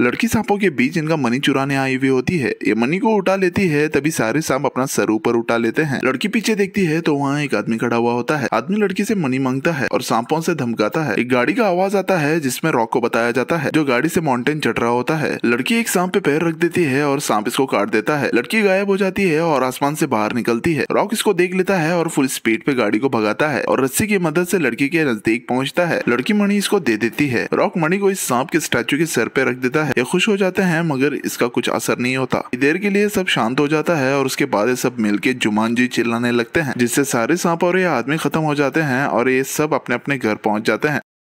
लड़की सांपों के बीच इनका मनी चुराने आई हुई होती है ये मनी को उठा लेती है तभी सारे सांप अपना सर ऊपर उठा लेते हैं लड़की पीछे देखती है तो वहाँ एक आदमी खड़ा हुआ होता है आदमी लड़की से मनी मांगता है और सांपों से धमकाता है एक गाड़ी का आवाज आता है जिसमें रॉक को बताया जाता है जो गाड़ी से माउंटेन चढ़ रहा होता है लड़की एक सांप पे पैर रख देती है और सांप इसको काट देता है लड़की गायब हो जाती है और आसमान से बाहर निकलती है रॉक इसको देख लेता है और फुल स्पीड पे गाड़ी को भगाता है और रस्सी की मदद से लड़की के नजदीक पहुंचता है लड़की मणि इसको दे देती है रॉक मणि को इस सांप के स्टैचू के सर पे रख देता देखता है ये खुश हो जाते हैं मगर इसका कुछ असर नहीं होता देर के लिए सब शांत हो जाता है और उसके बाद ये सब मिलके जुमान जी चिल्लाने लगते हैं जिससे सारे सांप और ये आदमी खत्म हो जाते हैं और ये सब अपने अपने घर पहुंच जाते हैं